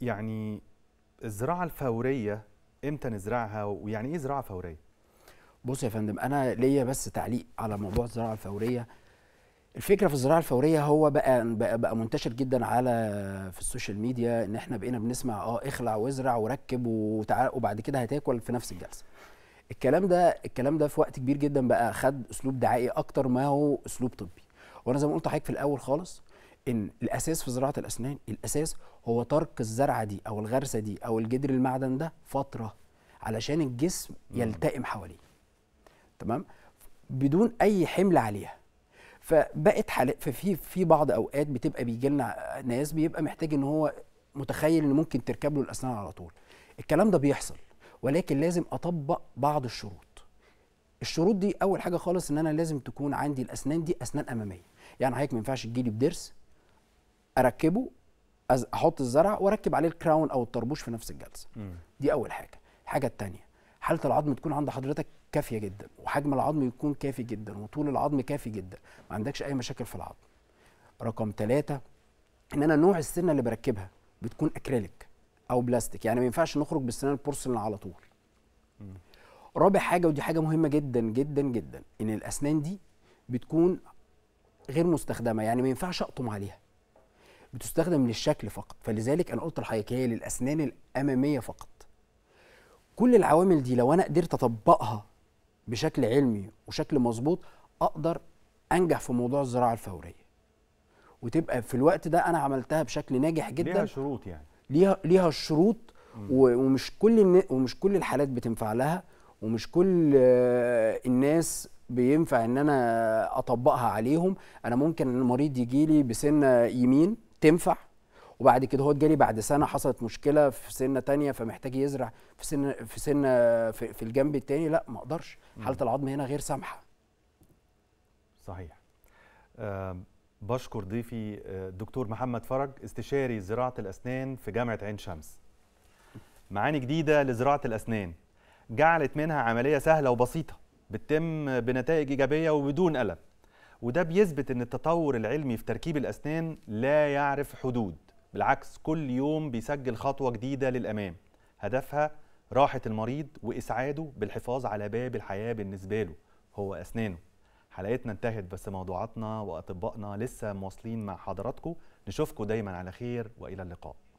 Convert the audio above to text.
يعني الزراعه الفوريه امتى نزرعها ويعني ايه زراعه فوريه بص يا فندم انا ليا بس تعليق على موضوع الزراعه الفوريه الفكره في الزراعه الفوريه هو بقى بقى, بقى منتشر جدا على في السوشيال ميديا ان احنا بقينا بنسمع اه اخلع وازرع وركب وتعال وبعد كده هتاكل في نفس الجلسه الكلام ده الكلام ده في وقت كبير جدا بقى خد اسلوب دعائي اكتر ما هو اسلوب طبي وانا زي ما قلت حضرتك في الاول خالص ان الاساس في زراعه الاسنان الاساس هو ترك الزرعه دي او الغرسه دي او الجدر المعدن ده فتره علشان الجسم يلتئم حواليه تمام بدون اي حمل عليها فبقت حالات ففي في بعض اوقات بتبقى بيجي لنا ناس بيبقى محتاج ان هو متخيل ان ممكن تركب له الاسنان على طول الكلام ده بيحصل ولكن لازم اطبق بعض الشروط الشروط دي اول حاجه خالص ان انا لازم تكون عندي الاسنان دي اسنان اماميه يعني حضرتك ما ينفعش تجيلي بدرس اركبه احط الزرع واركب عليه الكراون او الطربوش في نفس الجلسه دي اول حاجه الحاجه الثانيه حاله العظم تكون عند حضرتك كافيه جدا وحجم العظم يكون كافي جدا وطول العظم كافي جدا ما عندكش اي مشاكل في العظم رقم ثلاثة ان انا نوع السنه اللي بركبها بتكون اكريليك او بلاستيك يعني ما ينفعش نخرج بالسنان البورسلين على طول رابع حاجه ودي حاجه مهمه جدا جدا جدا ان الاسنان دي بتكون غير مستخدمه يعني ما ينفعش اقطم عليها بتستخدم للشكل فقط فلذلك انا قلت لحضرتك هي للاسنان الاماميه فقط كل العوامل دي لو انا قدرت اطبقها بشكل علمي وشكل مظبوط اقدر انجح في موضوع الزراعه الفوريه وتبقى في الوقت ده انا عملتها بشكل ناجح جدا ليها شروط يعني ليها ليها شروط ومش كل ومش كل الحالات بتنفع لها ومش كل الناس بينفع ان انا اطبقها عليهم انا ممكن المريض يجي لي بسنه يمين تنفع وبعد كده هو جالي بعد سنه حصلت مشكله في سنه تانية فمحتاج يزرع في سنه في سنه في, في الجنب التاني لا ما اقدرش حاله العظم هنا غير سامحه صحيح آه، بشكر ضيفي الدكتور آه، محمد فرج استشاري زراعه الاسنان في جامعه عين شمس معاني جديده لزراعه الاسنان جعلت منها عمليه سهله وبسيطه بتتم بنتائج ايجابيه وبدون الم وده بيثبت ان التطور العلمي في تركيب الاسنان لا يعرف حدود بالعكس كل يوم بيسجل خطوه جديده للامام هدفها راحه المريض واسعاده بالحفاظ على باب الحياه بالنسبه له هو اسنانه حلقتنا انتهت بس موضوعاتنا واطبائنا لسه مواصلين مع حضراتكم نشوفكم دايما على خير والى اللقاء